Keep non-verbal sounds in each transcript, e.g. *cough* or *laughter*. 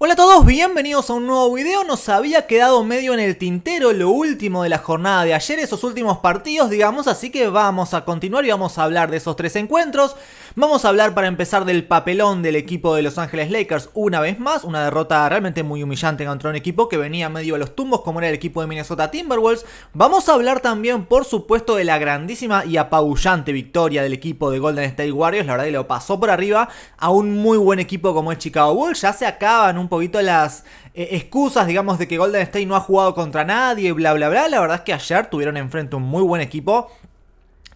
Hola a todos, bienvenidos a un nuevo video. Nos había quedado medio en el tintero lo último de la jornada de ayer, esos últimos partidos, digamos, así que vamos a continuar y vamos a hablar de esos tres encuentros. Vamos a hablar para empezar del papelón del equipo de Los Ángeles Lakers una vez más, una derrota realmente muy humillante contra un equipo que venía medio a los tumbos como era el equipo de Minnesota Timberwolves. Vamos a hablar también, por supuesto, de la grandísima y apabullante victoria del equipo de Golden State Warriors, la verdad que lo pasó por arriba a un muy buen equipo como es Chicago Bulls, ya se acaban un un poquito las eh, excusas, digamos, de que Golden State no ha jugado contra nadie, bla, bla, bla. La verdad es que ayer tuvieron enfrente un muy buen equipo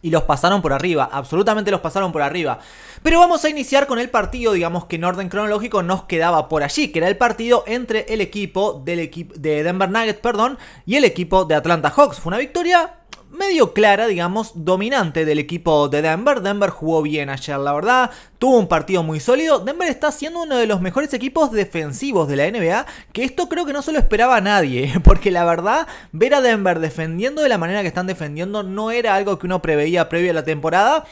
y los pasaron por arriba, absolutamente los pasaron por arriba. Pero vamos a iniciar con el partido, digamos que en orden cronológico nos quedaba por allí, que era el partido entre el equipo del equipo de Denver Nuggets, perdón, y el equipo de Atlanta Hawks. Fue una victoria medio clara, digamos, dominante del equipo de Denver. Denver jugó bien ayer, la verdad. Tuvo un partido muy sólido. Denver está siendo uno de los mejores equipos defensivos de la NBA. Que esto creo que no se lo esperaba nadie. *laughs* Porque la verdad, ver a Denver defendiendo de la manera que están defendiendo no era algo que uno preveía previo a la temporada.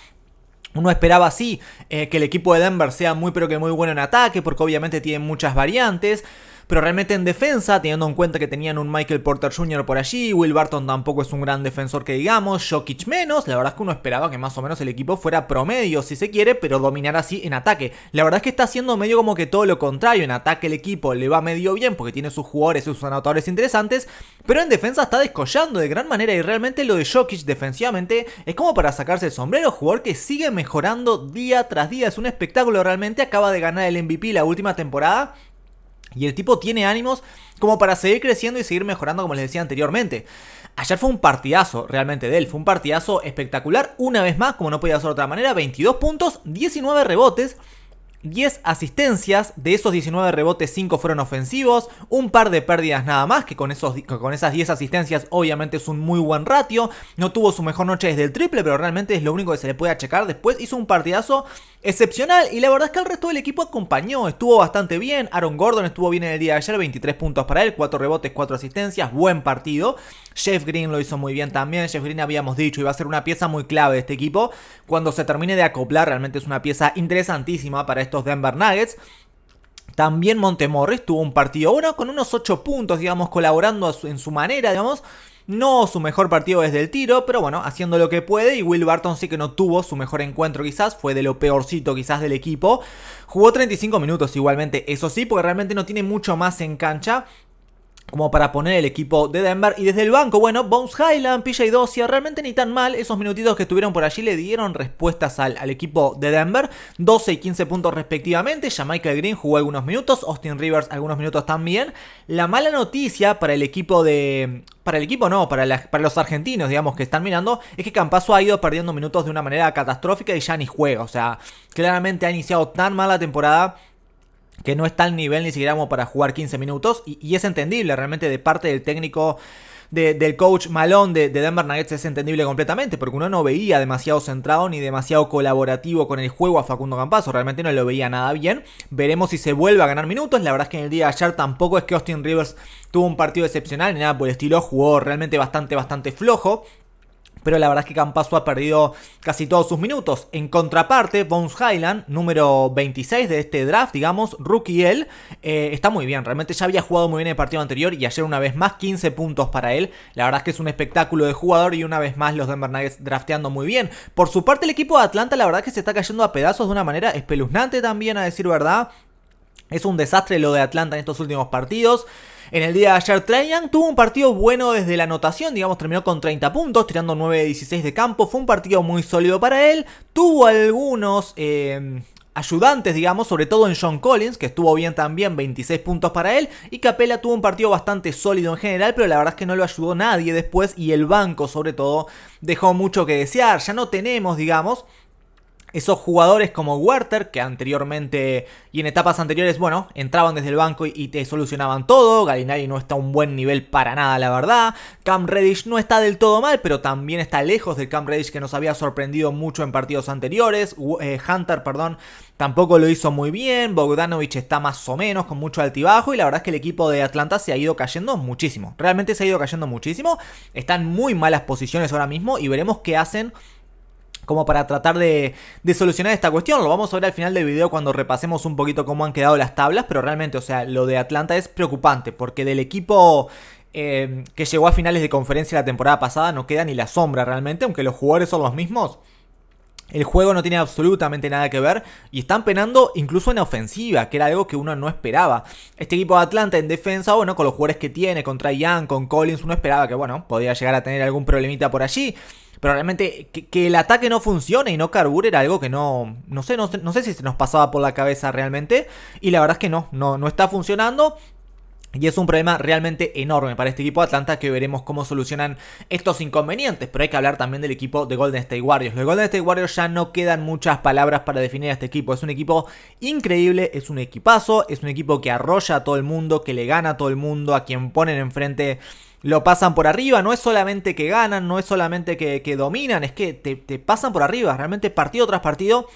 Uno esperaba así eh, que el equipo de Denver sea muy pero que muy bueno en ataque, porque obviamente tiene muchas variantes pero realmente en defensa, teniendo en cuenta que tenían un Michael Porter Jr. por allí, Will Barton tampoco es un gran defensor que digamos, Jokic menos, la verdad es que uno esperaba que más o menos el equipo fuera promedio si se quiere, pero dominar así en ataque. La verdad es que está haciendo medio como que todo lo contrario, en ataque el equipo le va medio bien porque tiene sus jugadores, sus anotadores interesantes, pero en defensa está descollando de gran manera y realmente lo de Jokic defensivamente es como para sacarse el sombrero, jugador que sigue mejorando día tras día, es un espectáculo realmente, acaba de ganar el MVP la última temporada y el tipo tiene ánimos como para seguir creciendo y seguir mejorando, como les decía anteriormente. Ayer fue un partidazo realmente de él, fue un partidazo espectacular. Una vez más, como no podía ser de otra manera, 22 puntos, 19 rebotes, 10 asistencias, de esos 19 rebotes 5 fueron ofensivos, un par de pérdidas nada más, que con, esos, con esas 10 asistencias obviamente es un muy buen ratio, no tuvo su mejor noche desde el triple, pero realmente es lo único que se le puede achacar, después hizo un partidazo excepcional y la verdad es que el resto del equipo acompañó, estuvo bastante bien, Aaron Gordon estuvo bien el día de ayer, 23 puntos para él, 4 rebotes, 4 asistencias, buen partido, Jeff Green lo hizo muy bien también. Jeff Green habíamos dicho iba a ser una pieza muy clave de este equipo. Cuando se termine de acoplar, realmente es una pieza interesantísima para estos Denver Nuggets. También Montemorris tuvo un partido bueno con unos 8 puntos, digamos, colaborando en su manera, digamos. No su mejor partido desde el tiro, pero bueno, haciendo lo que puede. Y Will Barton sí que no tuvo su mejor encuentro quizás, fue de lo peorcito quizás del equipo. Jugó 35 minutos igualmente, eso sí, porque realmente no tiene mucho más en cancha como para poner el equipo de Denver. Y desde el banco, bueno, Bones Highland, PJ Dosia, realmente ni tan mal. Esos minutitos que estuvieron por allí le dieron respuestas al, equipo de Denver. 12 y 15 puntos respectivamente. Jamaica Green jugó algunos minutos. Austin Rivers algunos minutos también. La mala noticia para el equipo de... Para el equipo no, para, para los argentinos, digamos, que están mirando, es que Campaso ha ido perdiendo minutos de una manera catastrófica y ya ni juega. O sea, claramente ha iniciado tan mala temporada que no está al nivel ni siquiera como para jugar 15 minutos. Y, es entendible realmente de parte del técnico. del coach malón de, de, Denver Nuggets es entendible completamente, porque uno no veía demasiado centrado ni demasiado colaborativo con el juego a Facundo Campazo, realmente no lo veía nada bien. Veremos si se vuelve a ganar minutos. La verdad es que en el día de ayer tampoco es que Austin Rivers tuvo un partido excepcional ni nada por el estilo, jugó realmente bastante, bastante flojo. Pero la verdad es que Campaso ha perdido casi todos sus minutos. En contraparte, Bones Highland, número 26 de este draft, digamos, rookie él, eh, está muy bien. Realmente ya había jugado muy bien el partido anterior y ayer una vez más 15 puntos para él. La verdad es que es un espectáculo de jugador y una vez más los Denver Nuggets drafteando muy bien. Por su parte, el equipo de Atlanta, la verdad es que se está cayendo a pedazos de una manera espeluznante también, a decir verdad. Es un desastre lo de Atlanta en estos últimos partidos. En el día de ayer, Traian tuvo un partido bueno desde la anotación, digamos, terminó con 30 puntos, tirando 9 de 16 de campo. Fue un partido muy sólido para él. Tuvo algunos. Em, ayudantes, digamos, sobre todo en John Collins, que estuvo bien también, 26 puntos para él, y Capella tuvo un partido bastante sólido en general, pero la verdad es que no lo ayudó nadie después, y el banco sobre todo dejó mucho que desear, ya no tenemos, digamos, esos jugadores como Werther, que anteriormente y en etapas anteriores, bueno, entraban desde el banco y, te solucionaban todo. Galinari no está a un buen nivel para nada, la verdad. Cam Reddish no está del todo mal, pero también está lejos del Cam Reddish que nos había sorprendido mucho en partidos anteriores. Eh, Hunter, perdón, tampoco lo hizo muy bien. Bogdanovich está más o menos con mucho altibajo. Y la verdad es que el equipo de Atlanta se ha ido cayendo muchísimo. Realmente se ha ido cayendo muchísimo. Están muy malas posiciones ahora mismo y veremos qué hacen como para tratar de, solucionar esta cuestión. Lo vamos a ver al final del video cuando repasemos un poquito cómo han quedado las tablas, pero realmente, o sea, lo de Atlanta es preocupante porque del equipo... Eh, que llegó a finales de conferencia la temporada pasada, no queda ni la sombra realmente, aunque los jugadores son los mismos. El juego no tiene absolutamente nada que ver y están penando incluso en ofensiva, que era algo que uno no esperaba. Este equipo de Atlanta en defensa, bueno, con los jugadores que tiene, con con Collins, uno esperaba que, bueno, podía llegar a tener algún problemita por allí. Pero realmente que, el ataque no funcione y no carbure era algo que no, no sé, no, sé si se nos pasaba por la cabeza realmente. Y la verdad es que no, no, no está funcionando. Y es un problema realmente enorme para este equipo de Atlanta que veremos cómo solucionan estos inconvenientes. Pero hay que hablar también del equipo de Golden State Warriors. Los Golden State Warriors ya no quedan muchas palabras para definir a este equipo. Es un equipo increíble, es un equipazo, es un equipo que arrolla a todo el mundo, que le gana a todo el mundo, a quien ponen enfrente lo pasan por arriba. No es solamente que ganan, no es solamente que, que dominan, es que te, te, pasan por arriba. Realmente partido tras partido.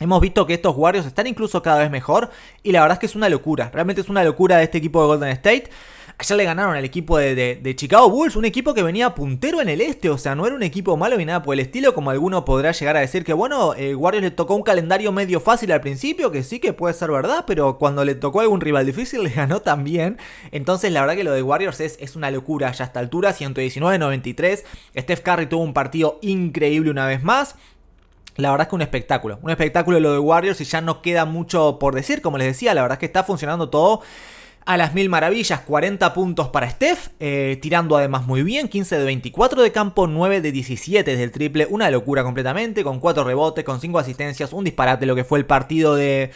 Hemos visto que estos Warriors están incluso cada vez mejor y la verdad es que es una locura, realmente es una locura de este equipo de Golden State. Allá le ganaron al equipo de, Chicago Bulls, un equipo que venía puntero en el este, o sea, no era un equipo malo ni nada por el estilo, como alguno podrá llegar a decir que, bueno, eh, Warriors le tocó un calendario medio fácil al principio, que sí que puede ser verdad, pero cuando le tocó a algún rival difícil *laughs* le ganó también. Entonces, la verdad que lo de Warriors es, es una locura ya a esta altura, 119-93. Steph Curry tuvo un partido increíble una vez más. La verdad es que un espectáculo. Un espectáculo lo de Warriors y ya no queda mucho por decir. Como les decía, la verdad es que está funcionando todo a las mil maravillas, 40 puntos para Steph, eh, tirando además muy bien, 15 de 24 de campo, 9 de 17 del triple, una locura completamente, con 4 rebotes, con 5 asistencias, un disparate, lo que fue el partido de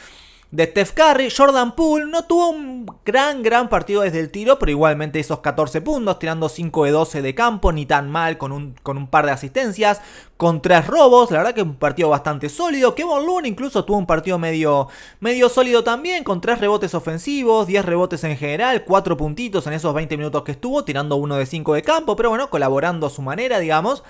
de Steph Curry. Jordan Poole no tuvo un gran, gran partido desde el tiro, pero igualmente esos 14 puntos, tirando 5 de 12 de campo, ni tan mal, con un, con un par de asistencias, con 3 robos. La verdad que un partido bastante sólido. Kevin Loon incluso tuvo un partido medio, medio sólido también, con 3 rebotes ofensivos, 10 rebotes en general, 4 puntitos en esos 20 minutos que estuvo, tirando 1 de 5 de campo, pero bueno, colaborando a su manera, digamos.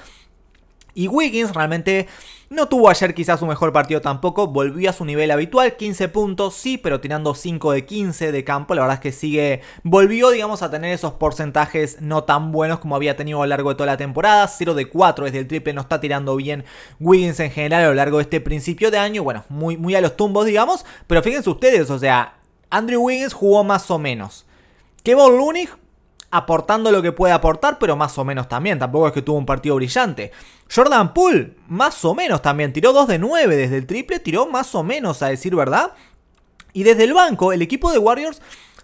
Y Wiggins realmente no tuvo ayer quizás su mejor partido tampoco, volvió a su nivel habitual, 15 puntos, sí, pero tirando 5 de 15 de campo, la verdad es que sigue, volvió digamos a tener esos porcentajes no tan buenos como había tenido a lo largo de toda la temporada, 0 de 4 desde el triple, no está tirando bien Wiggins en general a lo largo de este principio de año, bueno, muy, muy a los tumbos digamos, pero fíjense ustedes, o sea, Andrew Wiggins jugó más o menos. Kevin Looney aportando lo que puede aportar, pero más o menos también. Tampoco es que tuvo un partido brillante. Jordan Poole, más o menos también. Tiró 2 de 9 desde el triple, tiró más o menos, a decir verdad. Y desde el banco, el equipo de Warriors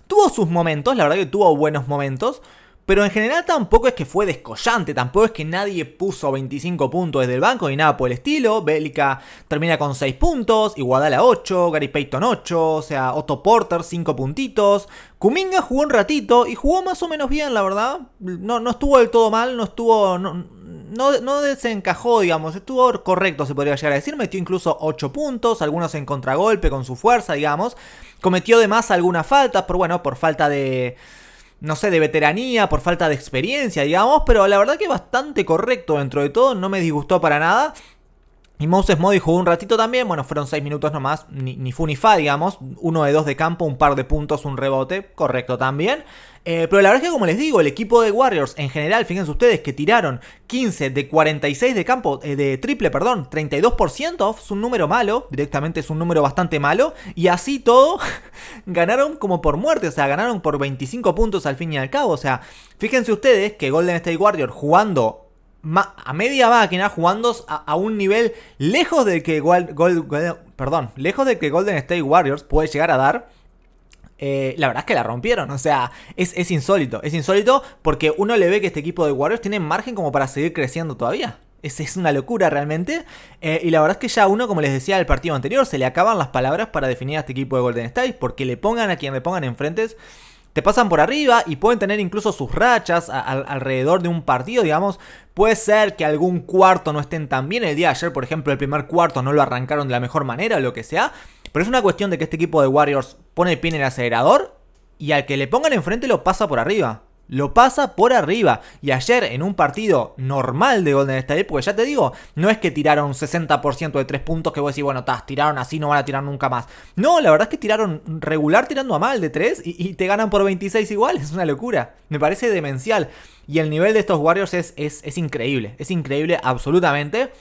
tuvo sus momentos, la verdad que tuvo buenos momentos pero en general tampoco es que fue descollante, tampoco es que nadie puso 25 puntos desde el banco ni nada por el estilo. Bélica termina con 6 puntos, Iguadala 8, Gary Payton 8, o sea, Otto Porter 5 puntitos. Kuminga jugó un ratito y jugó más o menos bien, la verdad. No, no estuvo del todo mal, no estuvo. No, desencajó, digamos, estuvo correcto, se podría llegar a decir. Metió incluso 8 puntos, algunos en contragolpe con su fuerza, digamos. Cometió además algunas faltas, pero bueno, por falta de no sé, de veteranía, por falta de experiencia, digamos, pero la verdad que bastante correcto dentro de todo, no me disgustó para nada. Y Moses Modi jugó un ratito también, bueno, fueron 6 minutos nomás, ni, ni fu ni fa, digamos, uno de dos de campo, un par de puntos, un rebote, correcto también. Eh, pero la verdad es que como les digo, el equipo de Warriors en general, fíjense ustedes que tiraron 15 de 46 de campo, eh, de triple, perdón, 32%, es un número malo, directamente es un número bastante malo, y así todo *laughs* ganaron como por muerte, o sea, ganaron por 25 puntos al fin y al cabo, o sea, fíjense ustedes que Golden State Warriors jugando a media máquina jugando a, un nivel lejos del que, perdón, lejos de que Golden State Warriors puede llegar a dar. Eh, la verdad es que la rompieron, o sea, es, insólito, es insólito porque uno le ve que este equipo de Warriors tiene margen como para seguir creciendo todavía. Es, es, una locura realmente. Eh, y la verdad es que ya uno, como les decía el partido anterior, se le acaban las palabras para definir a este equipo de Golden State. Porque le pongan a quien le pongan enfrentes, te pasan por arriba y pueden tener incluso sus rachas alrededor de un partido, digamos. Puede ser que algún cuarto no estén tan bien. El día de ayer, por ejemplo, el primer cuarto no lo arrancaron de la mejor manera o lo que sea. Pero es una cuestión de que este equipo de Warriors pone el pie en el acelerador y al que le pongan enfrente lo pasa por arriba. Lo pasa por arriba. Y ayer en un partido normal de Golden State, porque ya te digo, no es que tiraron 60% de 3 puntos que vos decís, bueno, tiraron así, no van a tirar nunca más. No, la verdad es que tiraron regular tirando a mal de 3 y, te ganan por 26 igual. *laughs* Es una locura. Me parece demencial. Y el nivel de estos Warriors es, es, increíble. Es increíble absolutamente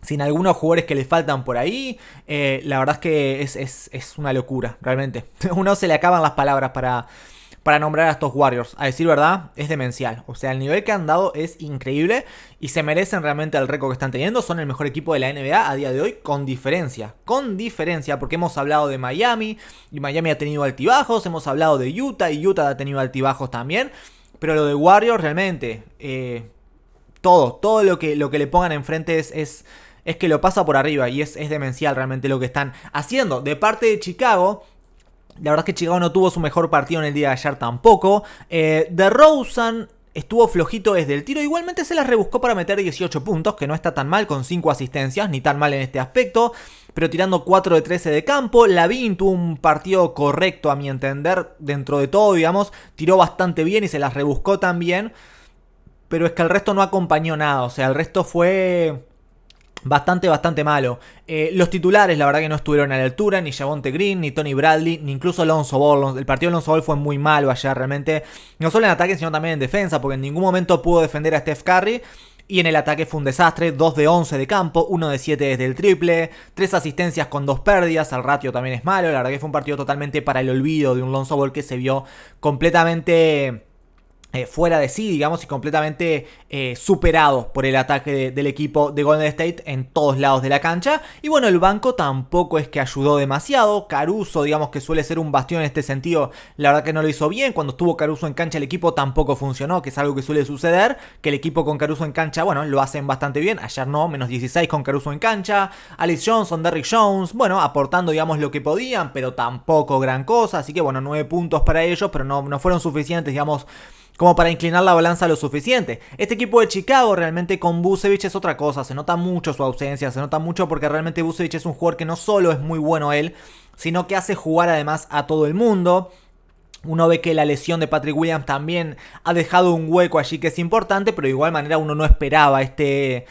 sin algunos jugadores que le faltan por ahí. Eh, la verdad es que es, es, una locura, realmente. *laughs* Uno se le acaban las palabras para, para nombrar a estos Warriors. A decir verdad, es demencial. O sea, el nivel que han dado es increíble y se merecen realmente el récord que están teniendo. Son el mejor equipo de la NBA a día de hoy con diferencia. Con diferencia, porque hemos hablado de Miami y Miami ha tenido altibajos. Hemos hablado de Utah y Utah ha tenido altibajos también. Pero lo de Warriors realmente... Eh, todo, todo lo que, lo que le pongan enfrente es, es, es que lo pasa por arriba y es, es, demencial realmente lo que están haciendo. De parte de Chicago, la verdad es que Chicago no tuvo su mejor partido en el día de ayer tampoco. Eh, de Rosen estuvo flojito desde el tiro. Igualmente se las rebuscó para meter 18 puntos, que no está tan mal con 5 asistencias, ni tan mal en este aspecto. Pero tirando 4 de 13 de campo, la tuvo un partido correcto a mi entender, dentro de todo, digamos. Tiró bastante bien y se las rebuscó también. Pero es que el resto no acompañó nada, o sea, el resto fue Bastante, bastante malo. Eh, los titulares, la verdad que no estuvieron a la altura, ni Javonte Green, ni Tony Bradley, ni incluso Alonso Ball. El partido de Alonso Ball fue muy malo allá realmente. No solo en ataque, sino también en defensa, porque en ningún momento pudo defender a Steph Curry. Y en el ataque fue un desastre, 2 de 11 de campo, 1 de 7 desde el triple, 3 asistencias con 2 pérdidas, al ratio también es malo, la verdad que fue un partido totalmente para el olvido de un Lonzo Ball que se vio completamente eh, fuera de sí, digamos, y completamente eh, superados por el ataque del equipo de Golden State en todos lados de la cancha. Y bueno, el banco tampoco es que ayudó demasiado. Caruso, digamos que suele ser un bastión en este sentido, la verdad que no lo hizo bien. Cuando estuvo Caruso en cancha, el equipo tampoco funcionó, que es algo que suele suceder. Que el equipo con Caruso en cancha, bueno, lo hacen bastante bien. Ayer no, menos 16 con Caruso en cancha. Alex Johnson, Derrick Jones, bueno, aportando, digamos, lo que podían, pero tampoco gran cosa. Así que bueno, 9 puntos para ellos, pero no, no fueron suficientes, digamos como para inclinar la balanza lo suficiente. Este equipo de Chicago realmente con Busevich es otra cosa, se nota mucho su ausencia, se nota mucho porque realmente Busevich es un jugador que no solo es muy bueno él, sino que hace jugar además a todo el mundo. Uno ve que la lesión de Patrick Williams también ha dejado un hueco allí que es importante, pero de igual manera uno no esperaba este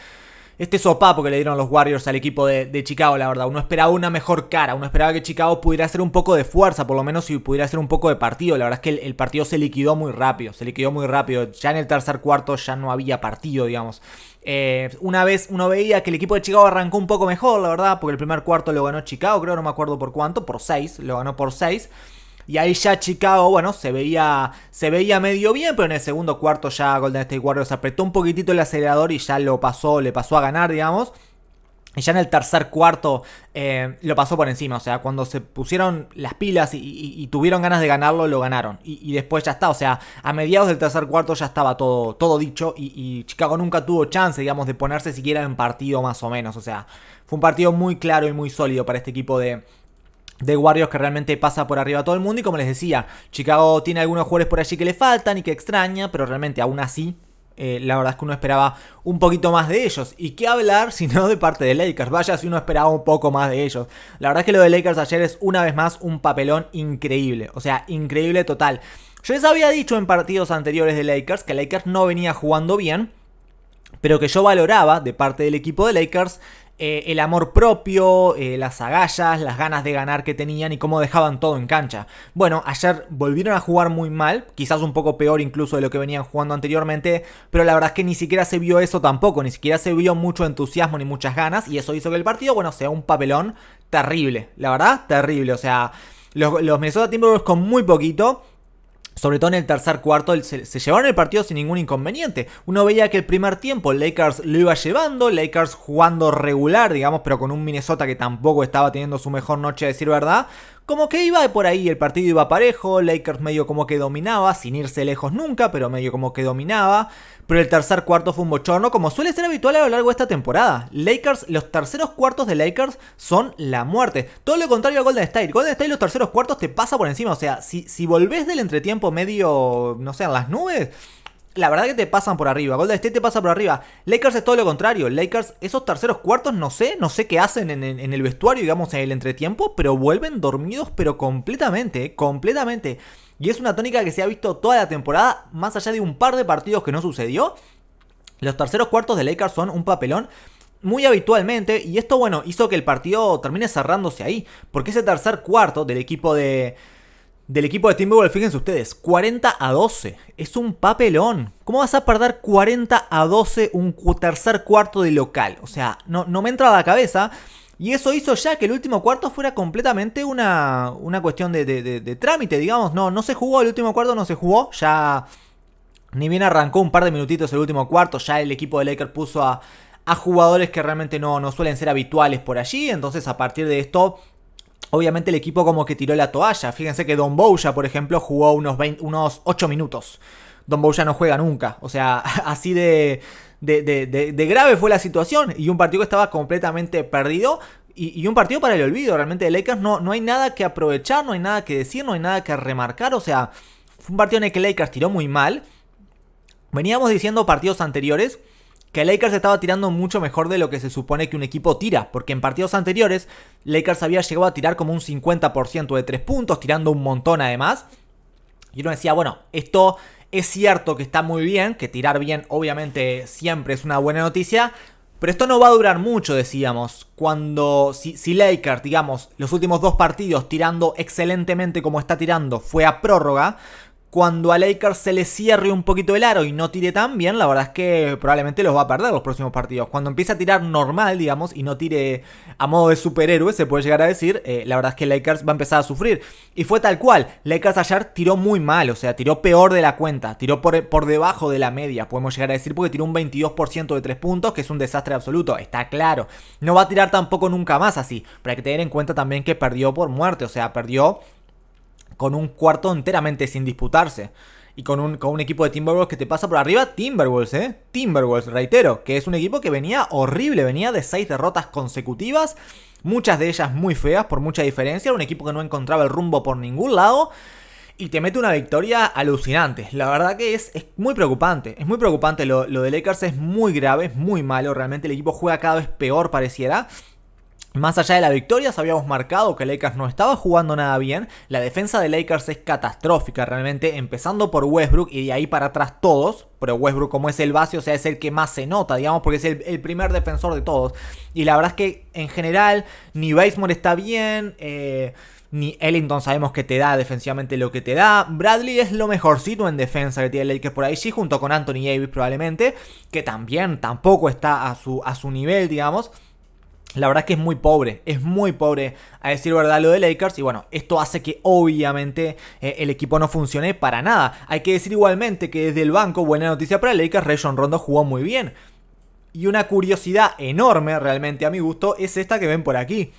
este sopapo que le dieron los Warriors al equipo de, Chicago, la verdad. Uno esperaba una mejor cara, uno esperaba que Chicago pudiera hacer un poco de fuerza, por lo menos si pudiera hacer un poco de partido. La verdad es que el, partido se liquidó muy rápido, se liquidó muy rápido. Ya en el tercer cuarto ya no había partido, digamos. Eh, una vez uno veía que el equipo de Chicago arrancó un poco mejor, la verdad, porque el primer cuarto lo ganó Chicago, creo, no me acuerdo por cuánto, por seis, lo ganó por seis. Y ahí ya Chicago, bueno, se veía, se veía medio bien, pero en el segundo cuarto ya Golden State Warriors apretó un poquitito el acelerador y ya lo pasó, le pasó a ganar, digamos. Y ya en el tercer cuarto eh, lo pasó por encima. O sea, cuando se pusieron las pilas y, tuvieron ganas de ganarlo, lo ganaron. Y, y, después ya está. O sea, a mediados del tercer cuarto ya estaba todo, todo dicho. Y, Chicago nunca tuvo chance, digamos, de ponerse siquiera en partido más o menos. O sea, fue un partido muy claro y muy sólido para este equipo de, de Warriors que realmente pasa por arriba todo el mundo. Y como les decía, Chicago tiene algunos jugadores por allí que le faltan y que extraña, pero realmente aún así. Eh, la verdad es que uno esperaba un poquito más de ellos. ¿Y qué hablar si no de parte de Lakers? Vaya si uno esperaba un poco más de ellos. La verdad es que lo de Lakers ayer es una vez más un papelón increíble. O sea, increíble total. Yo les había dicho en partidos anteriores de Lakers que Lakers no venía jugando bien pero que yo valoraba de parte del equipo de Lakers eh, el amor propio, eh, las agallas, las ganas de ganar que tenían y cómo dejaban todo en cancha. Bueno, ayer volvieron a jugar muy mal, quizás un poco peor incluso de lo que venían jugando anteriormente, pero la verdad es que ni siquiera se vio eso tampoco, ni siquiera se vio mucho entusiasmo ni muchas ganas y eso hizo que el partido, bueno, sea un papelón terrible, la verdad, terrible, o sea... Los, los Minnesota Timberwolves con muy poquito sobre todo en el tercer cuarto se, se, llevaron el partido sin ningún inconveniente. Uno veía que el primer tiempo Lakers lo iba llevando, Lakers jugando regular, digamos, pero con un Minnesota que tampoco estaba teniendo su mejor noche a decir verdad. Como que iba por ahí, el partido iba parejo, Lakers medio como que dominaba, sin irse lejos nunca, pero medio como que dominaba. Pero el tercer cuarto fue un bochorno, como suele ser habitual a lo largo de esta temporada. Lakers, los terceros cuartos de Lakers son la muerte. Todo lo contrario a Golden State. Golden State los terceros cuartos te pasa por encima. O sea, si, si volvés del entretiempo medio, no sé, en las nubes, la verdad que te pasan por arriba. Golden State te pasa por arriba. Lakers es todo lo contrario. Lakers, esos terceros cuartos, no sé, no sé qué hacen en, el vestuario, digamos, en el entretiempo, pero vuelven dormidos, pero completamente, ¿eh? completamente. Y es una tónica que se ha visto toda la temporada, más allá de un par de partidos que no sucedió. Los terceros cuartos de Lakers son un papelón muy habitualmente y esto bueno hizo que el partido termine cerrándose ahí porque ese tercer cuarto del equipo de, del equipo de Timberwolves, fíjense ustedes, 40 a 12. Es un papelón. ¿Cómo vas a perder 40 a 12 un tercer cuarto de local? O sea, no, no me entra a la cabeza. Y eso hizo ya que el último cuarto fuera completamente una, una cuestión de, de, trámite, digamos. No, no se jugó, el último cuarto no se jugó. Ya ni bien arrancó un par de minutitos el último cuarto. Ya el equipo de Lakers puso a, a jugadores que realmente no, no suelen ser habituales por allí. Entonces a partir de esto obviamente el equipo como que tiró la toalla. Fíjense que Don Bouya, por ejemplo, jugó unos, unos 8 minutos. Don Bouya no juega nunca. O sea, *laughs* así de, grave fue la situación. Y un partido que estaba completamente perdido. Y, un partido para el olvido, realmente de Lakers no, no hay nada que aprovechar, no hay nada que decir, no hay nada que remarcar, o sea, fue un partido en el que Lakers tiró muy mal. Veníamos diciendo partidos anteriores que Lakers estaba tirando mucho mejor de lo que se supone que un equipo tira, porque en partidos anteriores Lakers había llegado a tirar como un 50% de 3 puntos, tirando un montón además. Y uno decía, bueno, esto es cierto que está muy bien, que tirar bien obviamente siempre es una buena noticia, pero esto no va a durar mucho, decíamos. Cuando, si, si Lakers, digamos, los últimos dos partidos tirando excelentemente como está tirando, fue a prórroga, cuando a Lakers se le cierre un poquito el aro y no tire tan bien, la verdad es que probablemente los va a perder los próximos partidos. Cuando empiece a tirar normal, digamos, y no tire a modo de superhéroe, se puede llegar a decir, eh, la verdad es que Lakers va a empezar a sufrir. Y fue tal cual, Lakers ayer tiró muy mal, o sea, tiró peor de la cuenta, tiró por, por debajo de la media, podemos llegar a decir, porque tiró un 22% de 3 puntos, que es un desastre absoluto, está claro. No va a tirar tampoco nunca más así, para que tener en cuenta también que perdió por muerte, o sea, perdió con un cuarto enteramente sin disputarse. Y con un, con un equipo de Timberwolves que te pasa por arriba, Timberwolves, ¿eh? Timberwolves, reitero, que es un equipo que venía horrible, venía de seis derrotas consecutivas, muchas de ellas muy feas por mucha diferencia, un equipo que no encontraba el rumbo por ningún lado y te mete una victoria alucinante. La verdad que es, es muy preocupante. Es muy preocupante. Lo, lo, de Lakers es muy grave, es muy malo. Realmente el equipo juega cada vez peor, pareciera. Más allá de la victoria, sabíamos marcado que Lakers no estaba jugando nada bien. La defensa de Lakers es catastrófica realmente, empezando por Westbrook y de ahí para atrás todos. Pero Westbrook, como es el base, o sea, es el que más se nota, digamos, porque es el, primer defensor de todos. Y la verdad es que en general, ni Basemore está bien. Eh, ni Ellington sabemos que te da defensivamente lo que te da. Bradley es lo mejorcito en defensa que tiene Lakers por ahí, sí, junto con Anthony Davis probablemente, que también tampoco está a su, a su nivel, digamos. La verdad que es muy pobre, es muy pobre a decir verdad lo de Lakers y bueno, esto hace que obviamente eh, el equipo no funcione para nada. Hay que decir igualmente que desde el banco, buena noticia para Lakers, John Rondo jugó muy bien. Y una curiosidad enorme realmente a mi gusto es esta que ven por aquí.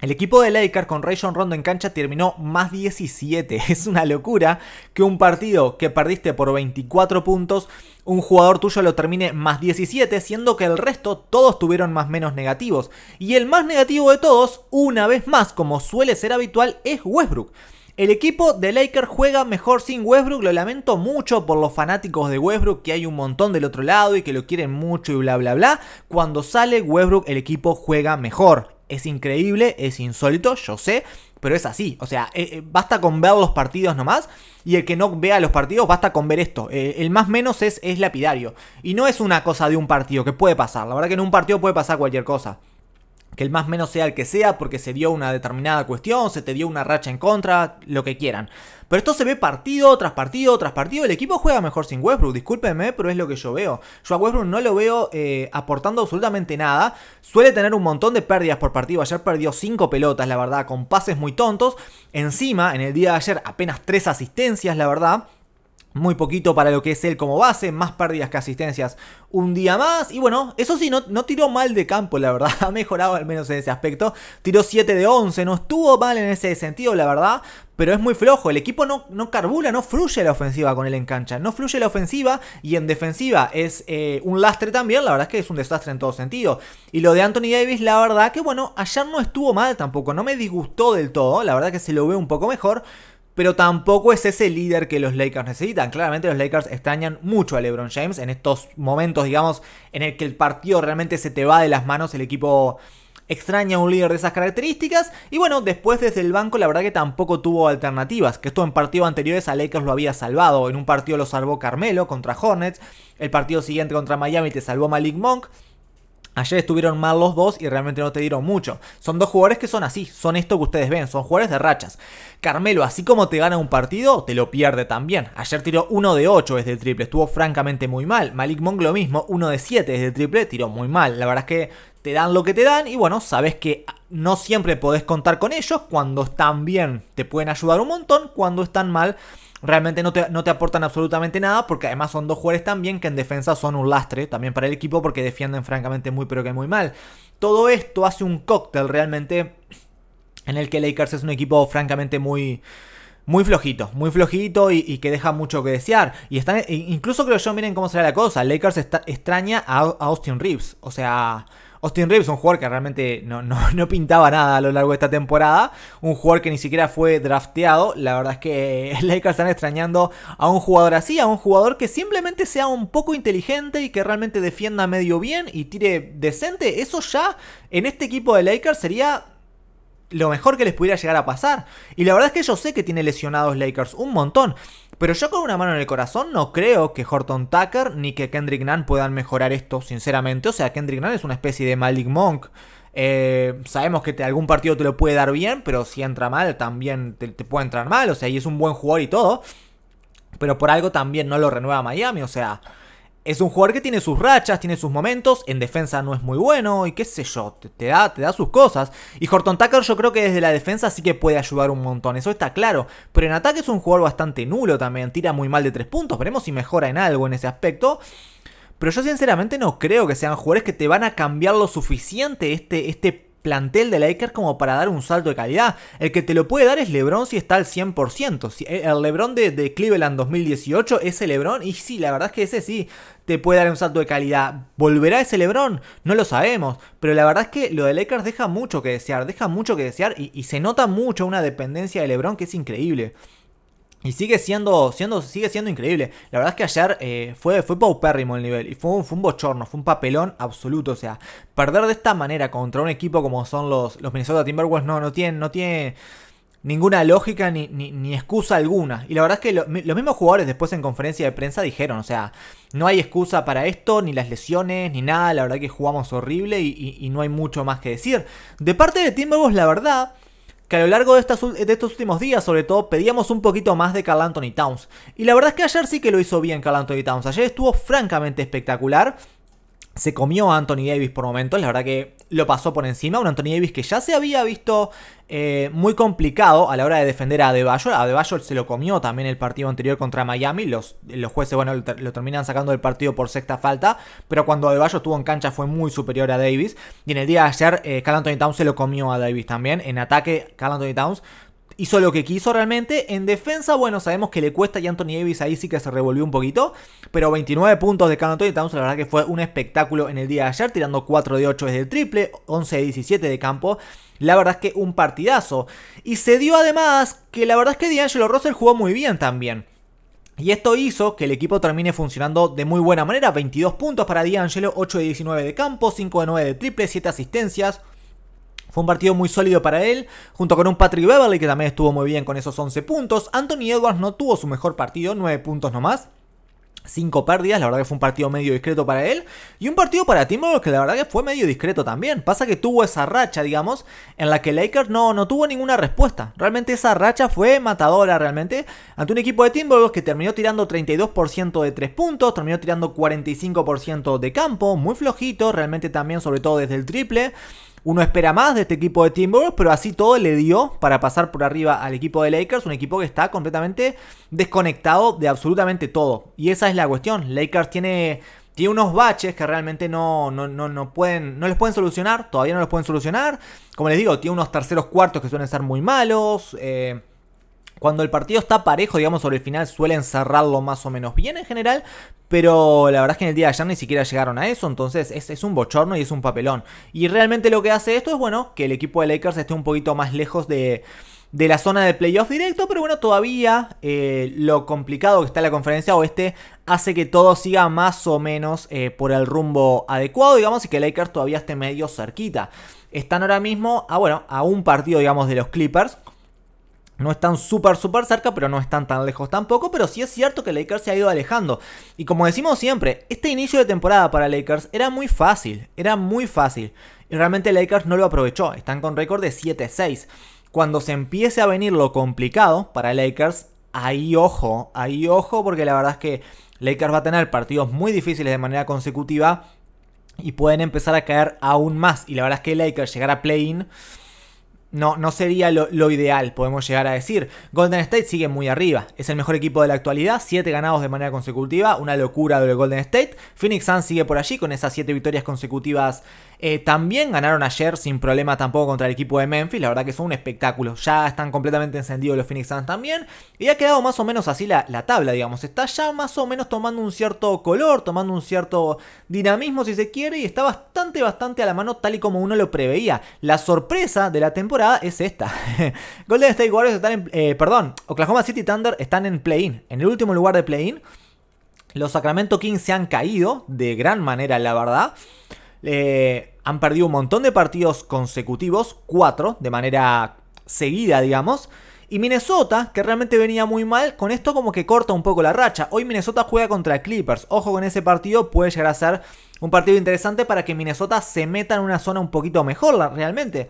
El equipo de Lakers con Ray Rondo en cancha terminó más 17. *laughs* Es una locura que un partido que perdiste por 24 puntos, un jugador tuyo lo termine más 17, siendo que el resto todos tuvieron más menos negativos. Y el más negativo de todos, una vez más, como suele ser habitual, es Westbrook. El equipo de Lakers juega mejor sin Westbrook, lo lamento mucho por los fanáticos de Westbrook, que hay un montón del otro lado y que lo quieren mucho y bla bla bla. Cuando sale Westbrook el equipo juega mejor es increíble, es insólito, yo sé, pero es así. O sea, eh, eh, basta con ver los partidos nomás. Y el que no vea los partidos, basta con ver esto. Eh, el más menos es, es lapidario. Y no es una cosa de un partido, que puede pasar. La verdad que en un partido puede pasar cualquier cosa que el más menos sea el que sea, porque se dio una determinada cuestión, se te dio una racha en contra, lo que quieran. Pero esto se ve partido tras partido tras partido. El equipo juega mejor sin Westbrook, discúlpenme, pero es lo que yo veo. Yo a Westbrook no lo veo eh, aportando absolutamente nada. Suele tener un montón de pérdidas por partido. Ayer perdió 5 pelotas, la verdad, con pases muy tontos. Encima, en el día de ayer, apenas 3 asistencias, la verdad. Muy poquito para lo que es él como base, más pérdidas que asistencias un día más. Y bueno, eso sí, no, no tiró mal de campo, la verdad. *laughs* Ha mejorado al menos en ese aspecto. Tiró 7 de 11, no estuvo mal en ese sentido, la verdad pero es muy flojo. El equipo no, no carbura, no fluye la ofensiva con él en cancha. No fluye la ofensiva y en defensiva es eh, un lastre también. La verdad es que es un desastre en todo sentido. Y lo de Anthony Davis, la verdad que bueno, ayer no estuvo mal tampoco. No me disgustó del todo. La verdad que se lo ve un poco mejor pero tampoco es ese líder que los Lakers necesitan. Claramente los Lakers extrañan mucho a LeBron James en estos momentos, digamos, en el que el partido realmente se te va de las manos, el equipo extraña a un líder de esas características. Y bueno, después desde el banco la verdad que tampoco tuvo alternativas, que esto en partidos anteriores a Lakers lo había salvado. En un partido lo salvó Carmelo contra Hornets, el partido siguiente contra Miami te salvó Malik Monk. Ayer estuvieron mal los dos y realmente no te dieron mucho. Son dos jugadores que son así, son esto que ustedes ven, son jugadores de rachas. Carmelo, así como te gana un partido, te lo pierde también. Ayer tiró 1 de 8 desde el triple, estuvo francamente muy mal. Malik Monk lo mismo, 1 de 7 desde el triple, tiró muy mal. La verdad es que te dan lo que te dan y bueno, sabes que no siempre podés contar con ellos, cuando están bien te pueden ayudar un montón, cuando están mal realmente no te, aportan absolutamente nada porque además son dos jugadores también que en defensa son un lastre también para el equipo porque defienden francamente muy pero que muy mal. Todo esto hace un cóctel realmente en el que Lakers es un equipo francamente muy muy flojito, muy flojito y, que deja mucho que desear. Y están, e incluso creo yo, miren cómo será la cosa. Lakers extraña a, a Austin Reeves. O sea, Austin Reeves, un jugador que realmente no, *laughs* no, pintaba nada a lo largo de esta temporada, un jugador que ni siquiera fue drafteado. La verdad es que *laughs* Lakers están extrañando a un jugador así, a un jugador que simplemente sea un poco inteligente y que realmente defienda medio bien y tire decente. Eso ya en este equipo de Lakers sería lo mejor que les pudiera llegar a pasar. Y la verdad es que yo sé que tiene lesionados Lakers un montón. Pero yo con una mano en el corazón no creo que Horton Tucker ni que Kendrick Nunn puedan mejorar esto, sinceramente. O sea, Kendrick Nunn es una especie de Malik Monk. Eh, sabemos que algún partido te lo puede dar bien, pero si entra mal también te, te puede entrar mal. O sea, y es un buen jugador y todo. Pero por algo también no lo renueva Miami. O sea, es un jugador que tiene sus rachas, tiene sus momentos, en defensa no es muy bueno y qué sé yo, te, da, te da sus cosas. Y Horton Tucker yo creo que desde la defensa sí que puede ayudar un montón, eso está claro. Pero en ataque es un jugador bastante nulo también, tira muy mal de tres puntos, veremos si mejora en algo en ese aspecto. Pero yo sinceramente no creo que sean jugadores que te van a cambiar lo suficiente este, este plantel de Lakers como para dar un salto de calidad. El que te lo puede dar es LeBron si está al 100%. Eh, el LeBron de, de Cleveland 2018, es el LeBron, y sí, la verdad es que ese sí te puede dar un salto de calidad. ¿Volverá ese LeBron? No lo sabemos, pero la verdad es que lo de Lakers deja mucho que desear, deja mucho que desear y, y se nota mucho una dependencia de LeBron que es increíble. Y sigue siendo, siendo, sigue siendo increíble. La verdad es que ayer eh, fue, paupérrimo el nivel. Y fue, un bochorno, fue un papelón absoluto. O sea, perder de esta manera contra un equipo como son los, Minnesota Timberwolves no, no tiene, no tiene ninguna lógica ni, ni, excusa alguna. Y la verdad es que los mismos jugadores después en conferencia de prensa dijeron, o sea, no hay excusa para esto, ni las lesiones, ni nada. La verdad es que jugamos horrible y, y no hay mucho más que decir. De parte de Timberwolves, la verdad que a lo largo de, estos últimos días, sobre todo, pedíamos un poquito más de Carl Anthony Towns. Y la verdad es que ayer sí que lo hizo bien Carl Anthony Towns. Ayer estuvo francamente espectacular se comió a Anthony Davis por momentos, la verdad que lo pasó por encima, un Anthony Davis que ya se había visto eh, muy complicado a la hora de defender a Adebayo, a Adebayo se lo comió también el partido anterior contra Miami, los, los jueces bueno, lo, terminan sacando del partido por sexta falta, pero cuando Adebayo estuvo en cancha fue muy superior a Davis, y en el día de ayer eh, Carl Anthony Towns se lo comió a Davis también, en ataque Carl Anthony Towns hizo lo que quiso realmente. En defensa, bueno, sabemos que le cuesta y Anthony Davis ahí sí que se revolvió un poquito. Pero 29 puntos de Carl Anthony Towns, la verdad que fue un espectáculo en el día de ayer, tirando 4 de 8 desde el triple, 11 de 17 de campo. La verdad es que un partidazo. Y se dio además que la verdad es que D'Angelo Russell jugó muy bien también. Y esto hizo que el equipo termine funcionando de muy buena manera. 22 puntos para D'Angelo, 8 de 19 de campo, 5 de 9 de triple, 7 asistencias. Fue un partido muy sólido para él, junto con un Patrick Beverly que también estuvo muy bien con esos 11 puntos. Anthony Edwards no tuvo su mejor partido, 9 puntos nomás. 5 pérdidas, la verdad que fue un partido medio discreto para él. Y un partido para Timberwolves que la verdad que fue medio discreto también. Pasa que tuvo esa racha, digamos, en la que Lakers no, no tuvo ninguna respuesta. Realmente esa racha fue matadora, realmente. Ante un equipo de Timberwolves que terminó tirando 32% de 3 puntos, terminó tirando 45% de campo, muy flojito, realmente también, sobre todo desde el triple. Uno espera más de este equipo de Timberwolves, pero así todo le dio para pasar por arriba al equipo de Lakers, un equipo que está completamente desconectado de absolutamente todo. Y esa es la cuestión. Lakers tiene, tiene unos baches que realmente no, no, no, no, pueden, no les pueden solucionar, todavía no los pueden solucionar. Como les digo, tiene unos terceros cuartos que suelen ser muy malos. Eh, cuando el partido está parejo, digamos, sobre el final suelen cerrarlo más o menos bien en general, pero la verdad es que en el día de ayer ni siquiera llegaron a eso, entonces es, un bochorno y es un papelón. Y realmente lo que hace esto es, bueno, que el equipo de Lakers esté un poquito más lejos de, la zona de playoff directo, pero bueno, todavía eh, lo complicado que está la conferencia oeste hace que todo siga más o menos eh, por el rumbo adecuado, digamos, y que Lakers todavía esté medio cerquita. Están ahora mismo a, ah, bueno, a un partido, digamos, de los Clippers, no están súper, súper cerca, pero no están tan lejos tampoco. Pero sí es cierto que Lakers se ha ido alejando. Y como decimos siempre, este inicio de temporada para Lakers era muy fácil. Era muy fácil. Y realmente Lakers no lo aprovechó. Están con récord de 7-6. Cuando se empiece a venir lo complicado para Lakers, ahí ojo. Ahí ojo, porque la verdad es que Lakers va a tener partidos muy difíciles de manera consecutiva. Y pueden empezar a caer aún más. Y la verdad es que Lakers llegar a play-in no, sería lo, ideal, podemos llegar a decir. Golden State sigue muy arriba. Es el mejor equipo de la actualidad, siete ganados de manera consecutiva, una locura de Golden State. Phoenix Sun sigue por allí con esas siete victorias consecutivas eh, también ganaron ayer sin problema tampoco contra el equipo de Memphis. La verdad que son un espectáculo. Ya están completamente encendidos los Phoenix Suns también. Y ha quedado más o menos así la, tabla, digamos. Está ya más o menos tomando un cierto color, tomando un cierto dinamismo si se quiere. Y está bastante, bastante a la mano tal y como uno lo preveía. La sorpresa de la temporada es esta. *laughs* Golden State Warriors están en... Eh, perdón, Oklahoma City Thunder están en play-in. En el último lugar de play-in. Los Sacramento Kings se han caído de gran manera, la verdad han perdido un montón de partidos consecutivos, cuatro de manera seguida, digamos. Y Minnesota, que realmente venía muy mal, con esto como que corta un poco la racha. Hoy Minnesota juega contra Clippers. Ojo con ese partido, puede llegar a ser un partido interesante para que Minnesota se meta en una zona un poquito mejor realmente.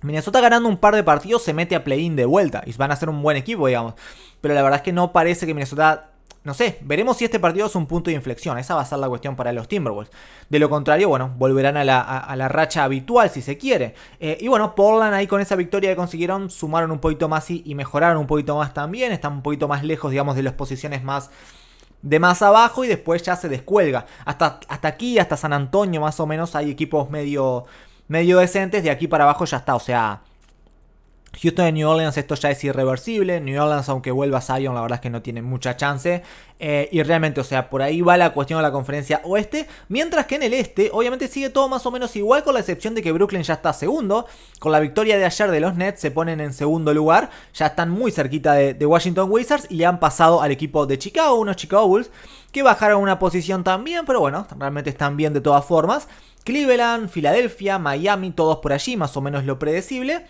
Minnesota ganando un par de partidos se mete a play-in de vuelta y van a ser un buen equipo, digamos. Pero la verdad es que no parece que Minnesota no sé, veremos si este partido es un punto de inflexión. Esa va a ser la cuestión para los Timberwolves. De lo contrario, bueno, volverán a la, racha habitual si se quiere. Eh, y bueno, Portland ahí con esa victoria que consiguieron, sumaron un poquito más y, mejoraron un poquito más también. Están un poquito más lejos, digamos, de las posiciones más de más abajo y después ya se descuelga. Hasta, hasta aquí, hasta San Antonio más o menos, hay equipos medio, medio decentes. De aquí para abajo ya está. O sea, Houston y New Orleans esto ya es irreversible. New Orleans, aunque vuelva Zion, la verdad es que no tiene mucha chance. Eh, y realmente, o sea, por ahí va la cuestión de la conferencia oeste. Mientras que en el este, obviamente sigue todo más o menos igual, con la excepción de que Brooklyn ya está segundo. Con la victoria de ayer de los Nets, se ponen en segundo lugar. Ya están muy cerquita de, Washington Wizards y le han pasado al equipo de Chicago, unos Chicago Bulls, que bajaron una posición también, pero bueno, realmente están bien de todas formas. Cleveland, Filadelfia, Miami, todos por allí, más o menos lo predecible.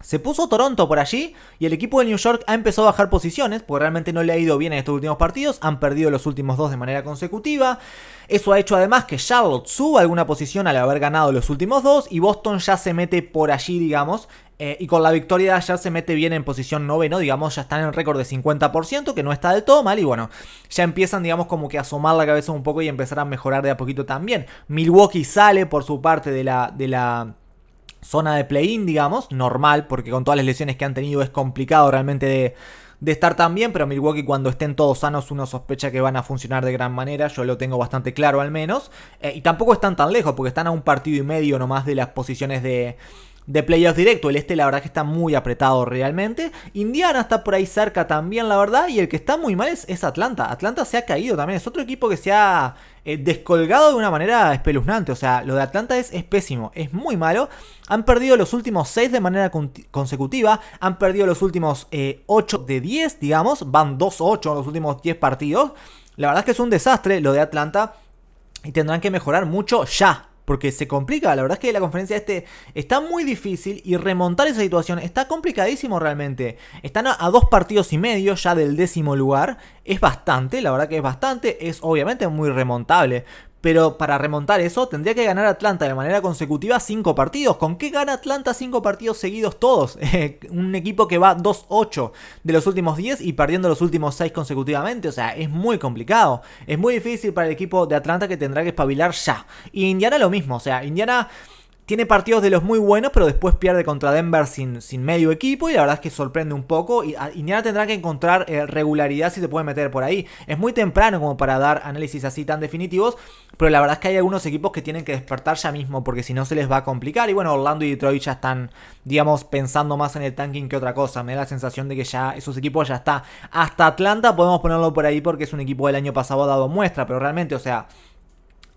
Se puso Toronto por allí y el equipo de New York ha empezado a bajar posiciones, porque realmente no le ha ido bien en estos últimos partidos, han perdido los últimos dos de manera consecutiva. Eso ha hecho además que Charlotte suba alguna posición al haber ganado los últimos dos y Boston ya se mete por allí, digamos, eh, y con la victoria de ayer se mete bien en posición noveno, digamos, ya están en el récord de 50%, que no está del todo mal, y bueno, ya empiezan, digamos, como que a asomar la cabeza un poco y empezar a mejorar de a poquito también. Milwaukee sale por su parte de la, de la zona de play-in, digamos, normal, porque con todas las lesiones que han tenido es complicado realmente de, estar tan bien, pero Milwaukee cuando estén todos sanos uno sospecha que van a funcionar de gran manera, yo lo tengo bastante claro al menos, eh, y tampoco están tan lejos, porque están a un partido y medio nomás de las posiciones de, de playoffs directo. El este, la verdad, que está muy apretado realmente. Indiana está por ahí cerca también, la verdad. Y el que está muy mal es Atlanta. Atlanta se ha caído también. Es otro equipo que se ha eh, descolgado de una manera espeluznante. O sea, lo de Atlanta es, pésimo, es muy malo. Han perdido los últimos 6 de manera consecutiva, han perdido los últimos 8 eh, de 10, digamos, van 2-8 en los últimos 10 partidos. La verdad es que es un desastre lo de Atlanta. Y tendrán que mejorar mucho ya, porque se complica. La verdad es que la conferencia este está muy difícil y remontar esa situación está complicadísimo realmente. Están a dos partidos y medio ya del décimo lugar. Es bastante, la verdad que es bastante. Es obviamente muy remontable. Pero para remontar eso, tendría que ganar Atlanta de manera consecutiva 5 partidos. ¿Con qué gana Atlanta 5 partidos seguidos todos? *laughs* Eh, un equipo que va 2-8 de los últimos 10 y perdiendo los últimos 6 consecutivamente. O sea, es muy complicado. Es muy difícil para el equipo de Atlanta que tendrá que espabilar ya. Y Indiana lo mismo. O sea, Indiana tiene partidos de los muy buenos, pero después pierde contra Denver sin, sin medio equipo y la verdad es que sorprende un poco. Y Indiana tendrá que encontrar eh, regularidad si se puede meter por ahí. Es muy temprano como para dar análisis así tan definitivos, pero la verdad es que hay algunos equipos que tienen que despertar ya mismo porque si no se les va a complicar. Y bueno, Orlando y Detroit ya están, digamos, pensando más en el tanking que otra cosa. Me da la sensación de que ya esos equipos ya está. Hasta Atlanta podemos ponerlo por ahí porque es un equipo del año pasado dado muestra, pero realmente, o sea,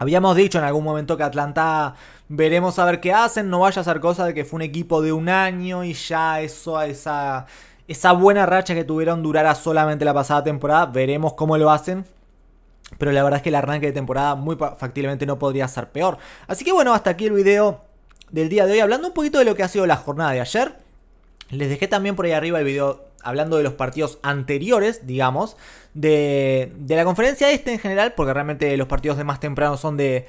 Habíamos dicho en algún momento que Atlanta veremos a ver qué hacen, no vaya a ser cosa de que fue un equipo de un año y ya eso, esa, esa buena racha que tuvieron durará solamente la pasada temporada, veremos cómo lo hacen. Pero la verdad es que el arranque de temporada muy factiblemente no podría ser peor. Así que bueno, hasta aquí el video del día de hoy. Hablando un poquito de lo que ha sido la jornada de ayer. Les dejé también por ahí arriba el video hablando de los partidos anteriores, digamos, de, de la conferencia este en general, porque realmente los partidos de más temprano son de,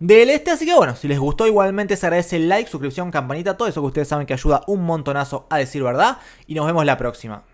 del este. Así que bueno, si les gustó igualmente se agradece el like, suscripción, campanita, todo eso que ustedes saben que ayuda un montonazo a decir verdad. Y nos vemos la próxima.